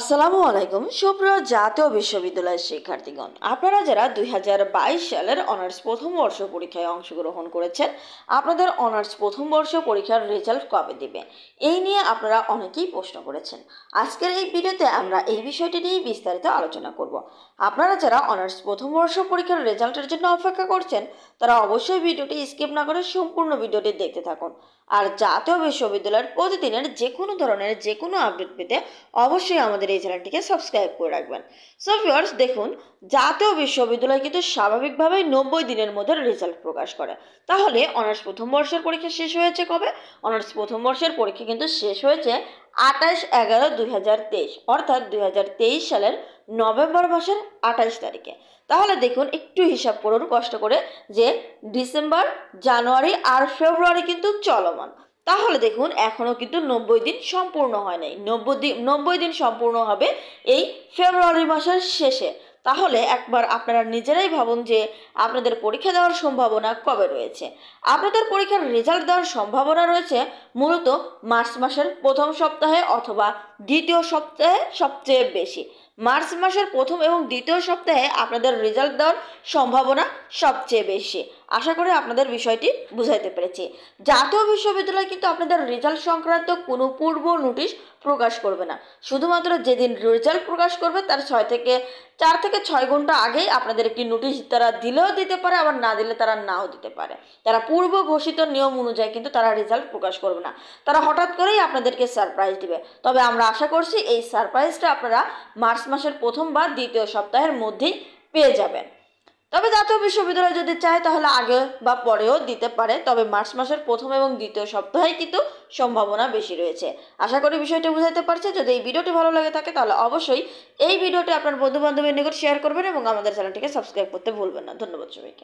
আসসালামু আলাইকুম সুপ্রিয় জাতীয় বিশ্ববিদ্যালয়ের শিক্ষার্থীগণ আপনারা যারা দুই সালের অনার্স প্রথম বর্ষ পরীক্ষায় অংশগ্রহণ করেছেন আপনাদের অনার্স প্রথম বর্ষ পরীক্ষার রেজাল্ট কবে দেবে এই নিয়ে আপনারা অনেকেই প্রশ্ন করেছেন আজকের এই ভিডিওতে আমরা এই বিষয়টি নিয়ে বিস্তারিত আলোচনা করব আপনারা যারা অনার্স প্রথম বর্ষ পরীক্ষার রেজাল্টের জন্য অপেক্ষা করছেন তারা অবশ্যই ভিডিওটি স্কিপ না করে সম্পূর্ণ ভিডিওটি দেখতে থাকুন আর জাতীয় বিশ্ববিদ্যালয়ের প্রতিদিনের যে কোনো ধরনের যে কোনো আপডেট পেতে অবশ্যই আমাদের আমাদের এই চ্যানেলটিকে সাবস্ক্রাইব করে রাখবেন সো ভিওর্স দেখুন জাতীয় বিশ্ববিদ্যালয় কিন্তু স্বাভাবিকভাবেই নব্বই দিনের মধ্যে রেজাল্ট প্রকাশ করে তাহলে অনার্স প্রথম বর্ষের পরীক্ষা শেষ হয়েছে কবে অনার্স প্রথম বর্ষের পরীক্ষা কিন্তু শেষ হয়েছে আঠাশ এগারো দুই অর্থাৎ দুই সালের নভেম্বর মাসের আঠাশ তারিখে তাহলে দেখুন একটু হিসাব করুন কষ্ট করে যে ডিসেম্বর জানুয়ারি আর ফেব্রুয়ারি কিন্তু চলমান তাহলে দেখুন এখনও কিন্তু নব্বই দিন সম্পূর্ণ হয় নাই নব্বই দিন নব্বই দিন সম্পূর্ণ হবে এই ফেব্রুয়ারি মাসের শেষে তাহলে একবার আপনারা নিজেরাই ভাবুন যে আপনাদের পরীক্ষা দেওয়ার সম্ভাবনা কবে রয়েছে আপনাদের পরীক্ষার রেজাল্ট দেওয়ার সম্ভাবনা রয়েছে মূলত মার্চ মাসের প্রথম সপ্তাহে অথবা দ্বিতীয় সপ্তাহে সবচেয়ে বেশি মার্চ মাসের প্রথম এবং দ্বিতীয় সপ্তাহে আপনাদের রেজাল্ট দেওয়ার সম্ভাবনা সবচেয়ে বেশি আশা করি আপনাদের বিষয়টি বুঝাইতে পেরেছি জাতীয় বিশ্ববিদ্যালয় কিন্তু আপনাদের রেজাল্ট সংক্রান্ত কোনো পূর্ব নোটিশ প্রকাশ করবে না শুধুমাত্র যেদিন রেজাল্ট প্রকাশ করবে তার ছয় থেকে চার থেকে ছয় ঘন্টা আগেই আপনাদের একটি নোটিশ তারা দিলেও দিতে পারে আবার না দিলে তারা নাও দিতে পারে তারা পূর্ব ঘোষিত নিয়ম অনুযায়ী কিন্তু তারা রেজাল্ট প্রকাশ করবে না তারা হঠাৎ করেই আপনাদেরকে সারপ্রাইজ দিবে তবে আমরা আশা করছি এই সারপ্রাইজটা আপনারা মার্চ মাসের প্রথম বা দ্বিতীয় সপ্তাহের মধ্যেই পেয়ে যাবেন তবে জাতীয় বিশ্ববিদ্যালয় যদি চায় তাহলে আগে বা পরেও দিতে পারে তবে মার্চ মাসের প্রথম এবং দ্বিতীয় সপ্তাহে কিন্তু সম্ভাবনা বেশি রয়েছে আশা করি বিষয়টি বুঝাতে পারছে যদি এই ভিডিওটি ভালো লাগে থাকে তাহলে অবশ্যই এই ভিডিওটি আপনার বন্ধুবান্ধবের নিকট শেয়ার করবেন এবং আমাদের চ্যানেলটিকে সাবস্ক্রাইব করতে ভুলবেন না ধন্যবাদ সবাইকে